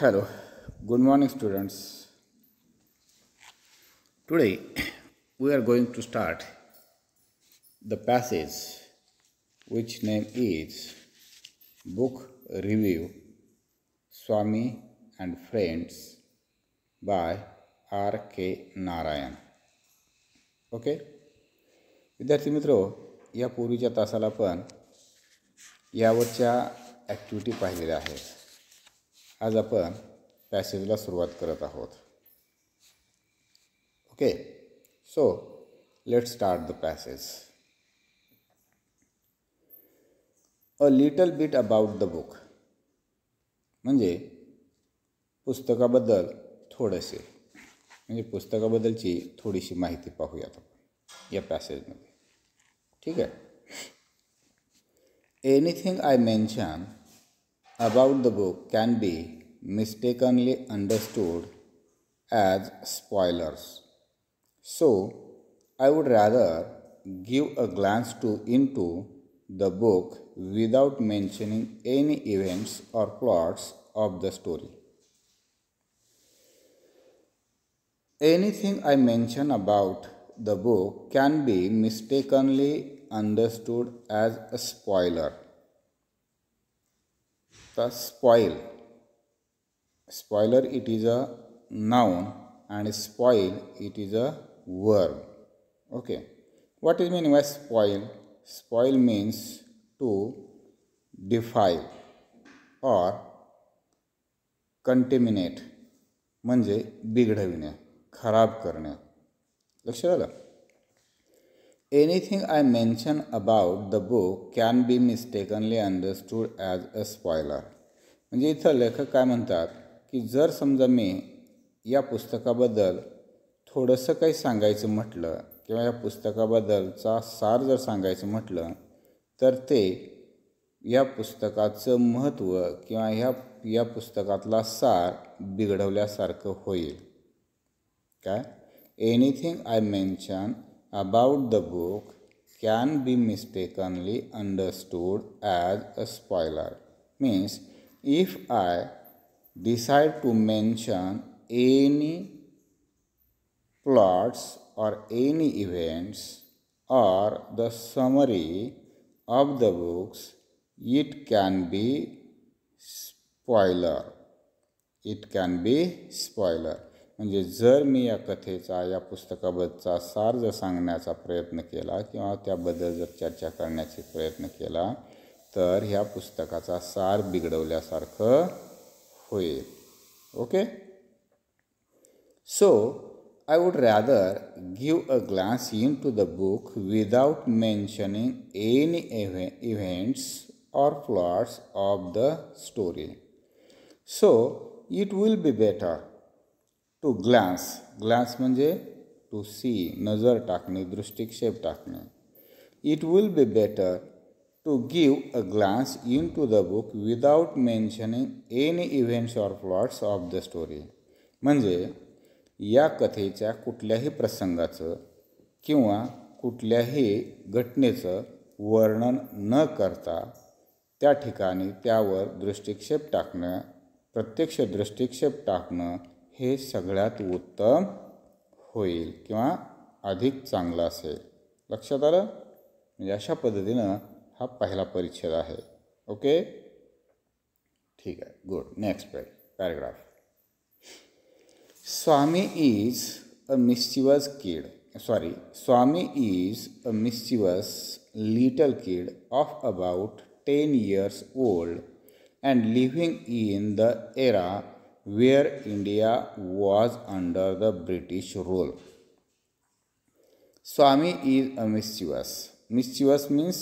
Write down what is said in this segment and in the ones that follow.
hello good morning students today we are going to start the passage which name is book review swami and friends by r k narayan okay विद्यार्थी मित्रो या पूर्वीच्या तासाला पण यावरच्या activity पाहिलेल्या आहेत आज आपण पॅसेजला सुरुवात करत आहोत okay so let start the passage a little bit about the book म्हणजे पुस्तकाबद्दल थोडेसे म्हणजे पुस्तकाबद्दलची थोडीशी माहिती पाहूयात आपण या पॅसेजमध्ये ठीक आहे anything I mention about the book can be mistakenly understood as spoilers. So, I would rather give a glance to into the book without mentioning any events or plots of the story. Anything I mention about the book can be mistakenly understood as a spoiler the spoil spoiler it is a noun and spoil it is a verb okay what is meaning by spoil spoil means to defile or contaminate. म्हणजे बिघडविणे खराब करणे लक्षात Anything I mention about the book can be mistakenly understood as a spoiler. म्हणजे इथं लेखक काय म्हणतात की जर समजा मी या पुस्तकाबद्दल थोडंसं काही सांगायचं म्हटलं किंवा या पुस्तकाबद्दलचा सार जर सांगायचं म्हटलं तर ते या पुस्तकाचं महत्त्व किंवा ह्या या पुस्तकातला सार बिघडवल्यासारखं होईल काय anything I mention about the book can be mistakenly understood as a spoiler. Means, if I decide to mention any plots or any events or the summary of the books, it can be spoiler. It can be spoiler. म्हणजे जर मी या कथेचा या पुस्तकाबद्दलचा सार जर सांगण्याचा प्रयत्न केला किंवा त्याबद्दल जर चर्चा करण्याचा प्रयत्न केला तर ह्या पुस्तकाचा सार बिघडवल्यासारखं होईल okay so I would rather give a glance in to the book without mentioning any eve events or plots of the story so it will be better to glance glance म्हणजे टू सी नजर टाकणे दृष्टिक्षेप टाकणे it will be better to give a glance in to the book without mentioning any events or plots of the story म्हणजे या कथेच्या कुठल्याही प्रसंगाचं किंवा कुठल्याही घटनेचं वर्णन न करता त्या ठिकाणी त्यावर दृष्टिक्षेप टाकणं प्रत्यक्ष दृष्टिक्षेप टाकणं हे सगळ्यात उत्तम होईल किंवा अधिक चांगलं असेल लक्षात आलं म्हणजे अशा पद्धतीनं हा पहिला परिच्छेद आहे ओके ठीक आहे good next pa paragraph Swami is a mischievous kid sorry Swami is a mischievous little kid of about ten years old and living in the era where India was under the British rule. Swami is a mischievous. Mischievous means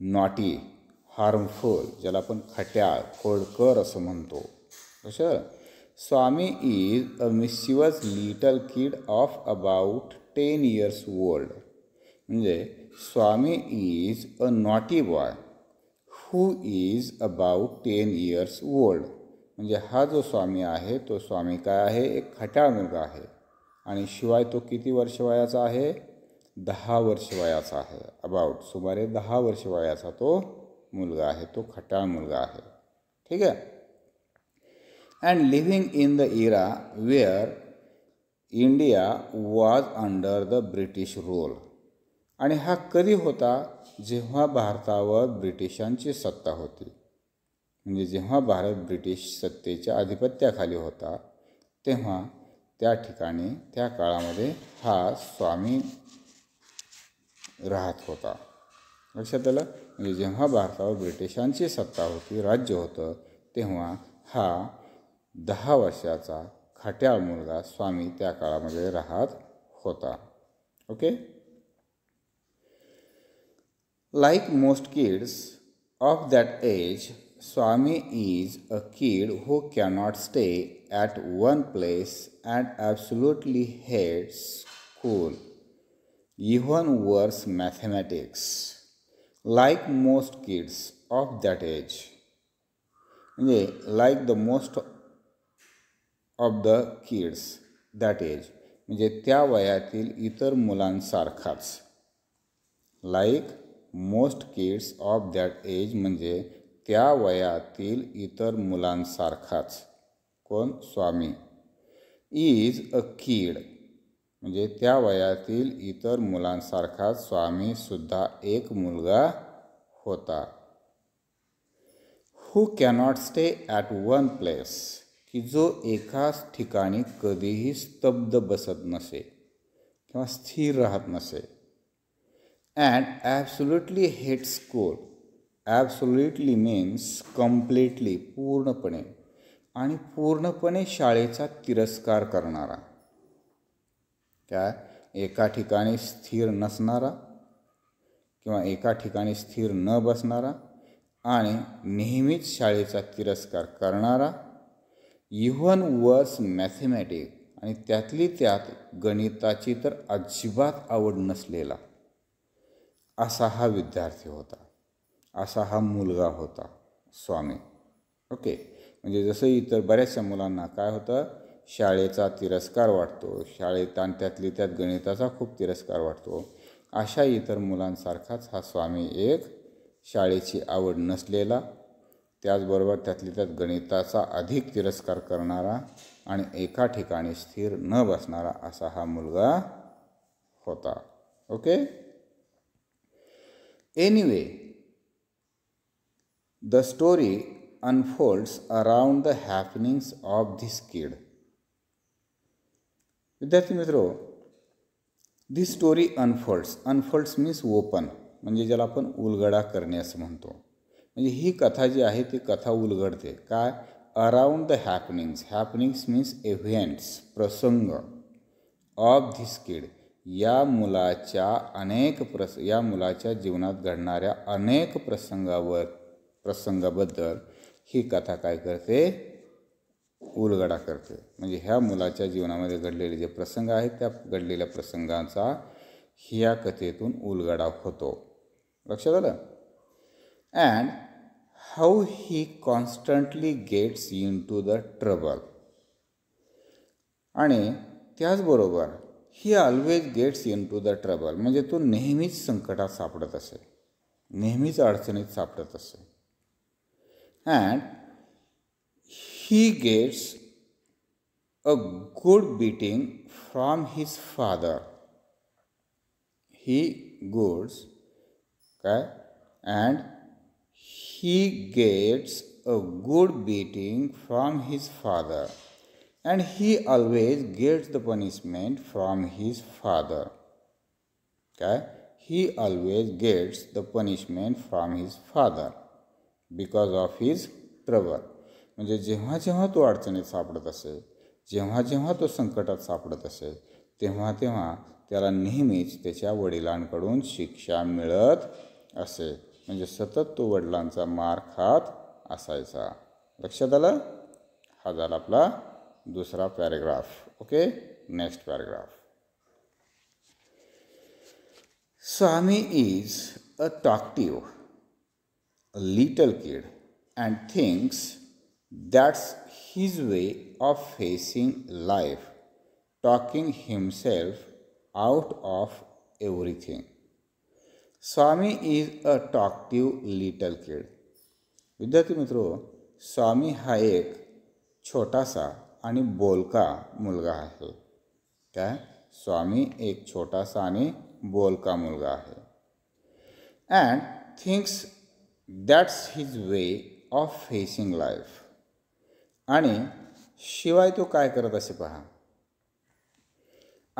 naughty, harmful. Jalapan khatya, khodkar asamanto. Swami is a mischievous little kid of about 10 years old. Swami is a naughty boy who is about 10 years old. म्हणजे हा जो स्वामी आहे तो स्वामी काय आहे एक खट्याळ मुलगा आहे आणि शिवाय तो किती वर्ष वयाचा आहे दहा वर्ष वयाचा आहे अबाउट सुमारे दहा वर्ष वयाचा तो मुलगा आहे तो खटाळ मुलगा आहे ठीक आहे and living in the era where India was under the British rule आणि हा कधी होता जेव्हा भारतावर ब्रिटिशांची सत्ता होती म्हणजे जेव्हा भारत ब्रिटिश सत्तेच्या आधिपत्याखाली होता तेव्हा त्या ठिकाणी त्या काळामध्ये हा स्वामी राहत होता लक्षात आलं म्हणजे जेव्हा भारतावर ब्रिटिशांची सत्ता होती राज्य होतं तेव्हा हा दहा वर्षाचा खाट्या मुलगा स्वामी त्या काळामध्ये राहत होता okay like most kids of that age Swami is a kid who cannot stay at one place and absolutely hates school, even worse mathematics, like most kids of that age. like the most of the kids that age, म्हणजे त्या वयातील इतर मुलांसारखाच like most kids of that age म्हणजे त्या वयातील इतर मुलांसारखाच कोण स्वामी इज अ कीड म्हणजे त्या वयातील इतर मुलांसारखाच स्वामीसुद्धा एक मुलगा होता who cannot stay at one place की जो एकाच ठिकाणी कधीही स्तब्ध बसत नसे किंवा स्थिर राहत नसे and absolutely hate school absolutely means completely पूर्णपणे आणि पूर्णपणे शाळेचा तिरस्कार करणारा काय एका ठिकाणी स्थिर नसणारा किंवा एका ठिकाणी स्थिर न बसणारा आणि नेहमीच शाळेचा तिरस्कार करणारा इव्हन वर्स मॅथेमॅटिक आणि त्यातली त्यात गणिताची तर अजिबात आवड नसलेला असा हा विद्यार्थी होता असा हा मुलगा होता स्वामी ओके म्हणजे जसं इतर बऱ्याचशा मुलांना काय होतं शाळेचा तिरस्कार वाटतो शाळेत आणि त्यातली त्यात गणिताचा खूप तिरस्कार वाटतो अशा इतर मुलांसारखाच हा स्वामी एक शाळेची आवड नसलेला त्याचबरोबर त्यातली त्यात गणिताचा अधिक तिरस्कार करणारा आणि एका ठिकाणी स्थिर न बसणारा असा हा मुलगा होता okay anyway anyway, the story unfolds around the happenings of the skid विद्यार्थी मित्रो the story unfolds unfolds means open म्हणजे ज्याला आपण उलगडा करणे असं म्हणतो म्हणजे ही कथा जी आहे ती कथा उलगडते काय around the happenings happenings means events प्रसंग ऑफ धिस किड या मुलाच्या अनेक प्रस या मुलाच्या जीवनात घडणाऱ्या अनेक प्रसंगावर प्रसंगाबद्दल ही कथा काय करते उलगडा करते म्हणजे ह्या मुलाच्या जीवनामध्ये घडलेले जे प्रसंग आहेत त्या घडलेल्या प्रसंगांचा ह्या कथेतून उलगडा होतो लक्षात आलं and how he constantly gets in to the trouble आणि त्याचबरोबर he always gets in to the trouble म्हणजे तो नेहमीच संकटात सापडत असे नेहमीच अडचणीत सापडत असे and he gets a good beating from his father. He goes okay, and he gets a good beating from his father and he always gets the punishment from his father. Okay? He always gets the punishment from his father. Because of his trouble म्हणजे जेव्हा जेव्हा तो अडचणीत सापडत असे जेव्हा जेव्हा तो संकटात सापडत असे तेव्हा तेव्हा त्याला नेहमीच त्याच्या वडिलांकडून शिक्षा मिळत असे म्हणजे सतत तो वडिलांचा मार खात असायचा लक्षात आलं हा झाला आपला दुसरा paragraph okay next paragraph Swami is a talkative a little kid and thinks that's his way of facing life, talking himself out of everything. Swami is a talkative little kid. विद्यार्थी मित्रों स्वामी हा एक छोटासा आणि बोलका मुलगा आहे काय स्वामी एक छोटासा आणि बोलका मुलगा आहे and thinks that's his way of facing life आणि शिवाय तो काय करत असे पहा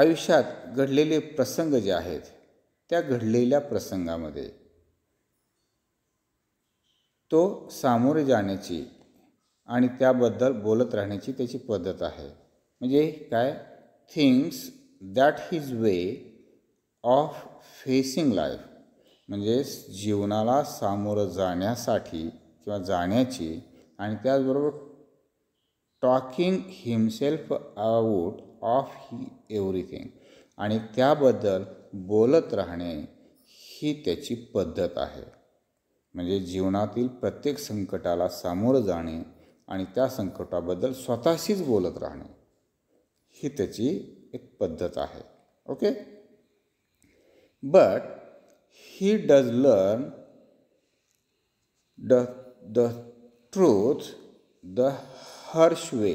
आयुष्यात घडलेले प्रसंग जे आहेत त्या घडलेल्या प्रसंगामध्ये तो सामोरे जाण्याची आणि त्याबद्दल बोलत राहण्याची त्याची पद्धत आहे म्हणजे काय things that his way of facing life म्हणजे जीवनाला सामोरं जाण्यासाठी किंवा जाण्याची आणि त्याचबरोबर talking himself out of he everything आणि त्याबद्दल बोलत राहणे ही त्याची पद्धत आहे म्हणजे जीवनातील प्रत्येक संकटाला सामोरं जाणे आणि त्या संकटाबद्दल स्वतःशीच बोलत राहणे ही त्याची एक पद्धत आहे okay but he does learn ड the truth the harsh way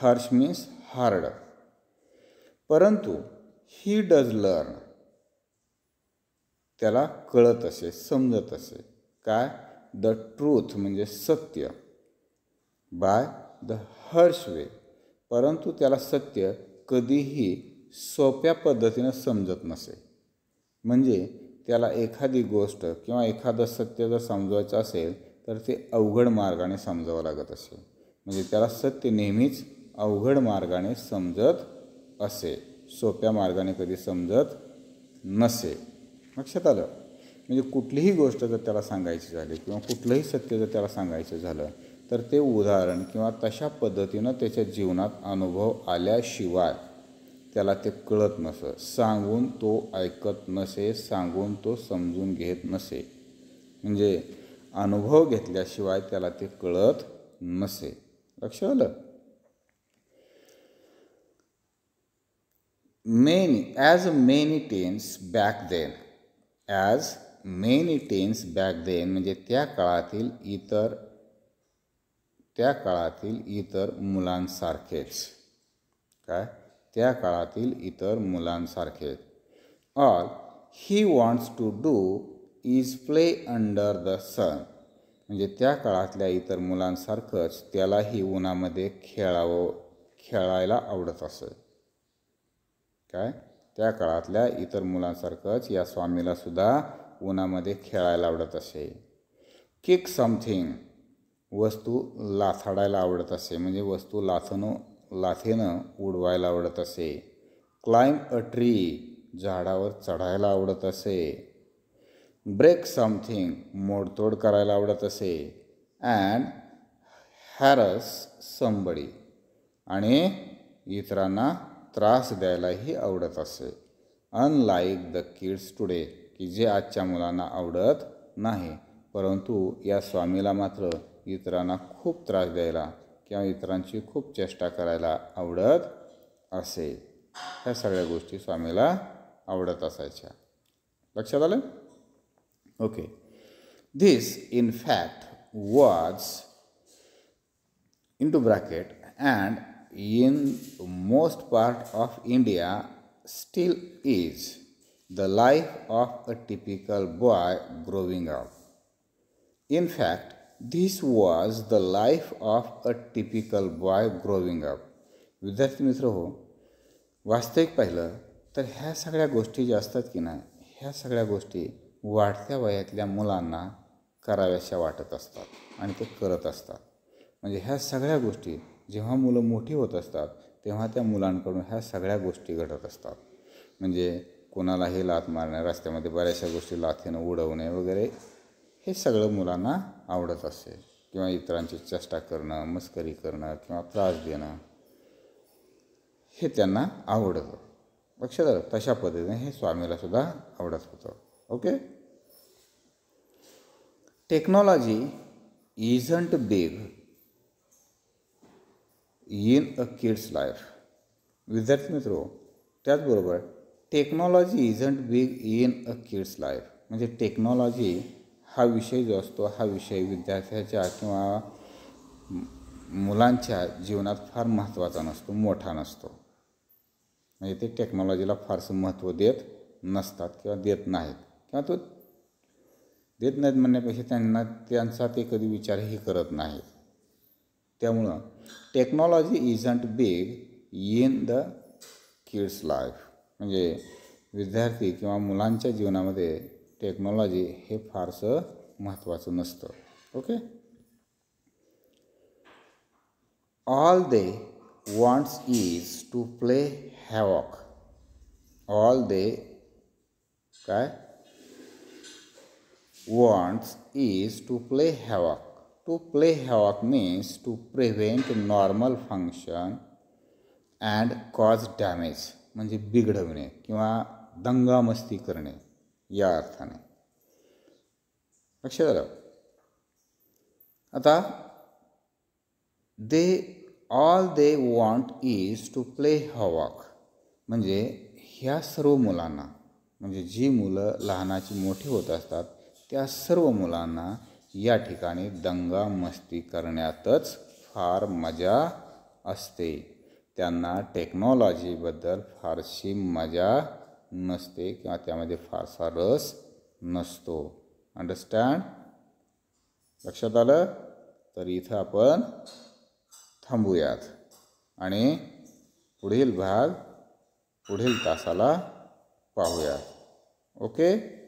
harsh means hard परंतु ही डज लर्न त्याला कळत असे समजत असे काय द ट्रूथ म्हणजे सत्य बाय द हर्ष वे परंतु त्याला सत्य कधीही सोप्या पद्धतीनं समजत नसे म्हणजे त्याला एखादी गोष्ट किंवा एखादं सत्य जर समजवायचं असेल तर ते अवघड मार्गाने समजावं लागत असेल म्हणजे त्याला सत्य नेहमीच अवघड मार्गाने समजत असे सोप्या मार्गाने कधी समजत नसे लक्षात आलं म्हणजे कुठलीही गोष्ट जर त्याला सांगायची झाली किंवा कुठलंही सत्य जर त्याला सांगायचं झालं तर ते उदाहरण किंवा तशा पद्धतीनं त्याच्या जीवनात अनुभव आल्याशिवाय त्याला ते कळत नसं सांगून तो ऐकत नसे सांगून तो समजून घेत नसे म्हणजे अनुभव घेतल्याशिवाय त्याला ते कळत नसे लक्ष आलं many as many tens back then as many tens back then म्हणजे त्या काळातील इतर त्या काळातील इतर मुलांसारखेच काय त्या काळातील इतर मुलांसारखे all he wants to do is play under the sun म्हणजे त्या काळातल्या इतर मुलांसारखंच त्यालाही उन्हामध्ये खेळावं खेळायला आवडत असत काय त्या काळातल्या इतर मुलांसारखंच या स्वामीला सुद्धा उन्हामध्ये खेळायला आवडत असे किक समथिंग वस्तू लाथाडायला आवडत असे म्हणजे वस्तू लाथणं लाथेनं उडवायला आवडत असे क्लाइम अ ट्री झाडावर चढायला आवडत असे ब्रेक समथिंग मोडतोड करायला आवडत असे अँड हॅरस संबडी आणि इतरांना त्रास द्यायलाही आवडत असे अनलाईक द किड्स टुडे की जे आजच्या मुलांना आवडत नाही परंतु या स्वामीला मात्र इतरांना खूप त्रास द्यायला किंवा इतरांची खूप चेष्टा करायला आवडत असे ह्या सगळ्या गोष्टी स्वामीला आवडत असायच्या लक्षात आलं okay this in fact was in to bracket and in most part of India still is the life of a typical boy growing up in fact this was the life of a typical boy growing up विद्यार्थी मित्र हो वास्तविक पाहिलं तर ह्या सगळ्या गोष्टी ज्या असतात की ना ह्या सगळ्या गोष्टी वाढत्या वयातल्या मुलांना कराव्याशा वाटत असतात आणि ते करत असतात म्हणजे ह्या सगळ्या गोष्टी जेव्हा मुलं मोठी होत असतात तेव्हा त्या मुलांकडून ह्या सगळ्या गोष्टी घडत असतात म्हणजे कोणालाही लात मारणे रस्त्यामध्ये बऱ्याचशा गोष्टी लाथेनं उडवणे वगैरे हे सगळं मुलांना आवडत असेल किंवा इतरांची चेष्टा करणं मस्करी करणं किंवा त्रास देणं हे त्यांना आवडत लक्षात आलं तशा पद्धतीने हे स्वामीला सुद्धा आवडत होतं okay technology isn't big in a kid's life विद्यार्थी मित्रो त्याचबरोबर technology isn't big in a kid's life म्हणजे टेक्नॉलॉजी हा विषय जो असतो हा विषय विद्यार्थ्याच्या किंवा मुलांच्या जीवनात फार महत्त्वाचा नसतो मोठा नसतो म्हणजे ते टेक्नॉलॉजीला फारसं महत्त्व देत नसतात किंवा देत नाहीत किंवा तो देत नाहीत म्हणण्यापेक्षा त्यांना त्यांचा ते कधी विचारही करत नाहीत त्यामुळं technology isn't big in the kid's life म्हणजे विद्यार्थी किंवा मुलांच्या जीवनामध्ये टेक्नॉलॉजी हे फारसं महत्त्वाचं नसतं okay all they wants is to play havoc all they काय wants is to play havoc to play havoc means to prevent normal function and cause damage म्हणजे बिघडवणे किंवा दंगामस्ती करणे या अर्थाने लक्षात आलं आता they all they want is to play havoc म्हणजे ह्या सर्व मुलांना म्हणजे जी मुलं लहानाची मोठी होत असतात त्या सर्व मुलांना या ठिकाणी दंगा मस्ती करण्यातच फार मजा असते त्यांना टेक्नॉलॉजीबद्दल फारशी मजा नसते किंवा त्यामध्ये फारसा रस नसतो अंडरस्टँड लक्षात आलं तर इथं आपण थांबूयात आणि पुढील भाग पुढील तासाला पाहूयात ओके